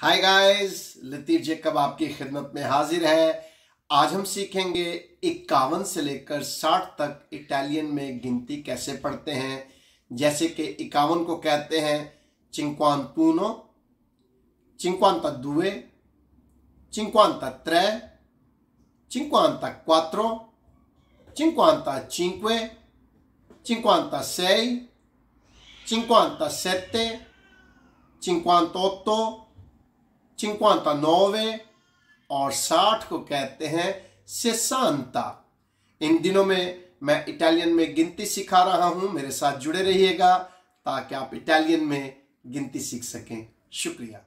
hi guys Latif Jacob आपकी खिदमत में हाजिर है आज हम सीखेंगे इक्यावन से लेकर साठ तक इटालियन में गिनती कैसे पढ़ते हैं जैसे कि इक्यावन को कहते हैं चिंक्वान पूनो चिंक्वान तक दुए चिंक्वान तक त्रै चिंक्वानता तक क्वात्रो चिंक्वान तक चिंक्वे सेई तक सेते 57, 58, नौवे और साठ को कहते हैं सेसांता इन दिनों में मैं इटालियन में गिनती सिखा रहा हूं मेरे साथ जुड़े रहिएगा ताकि आप इटालियन में गिनती सीख सकें शुक्रिया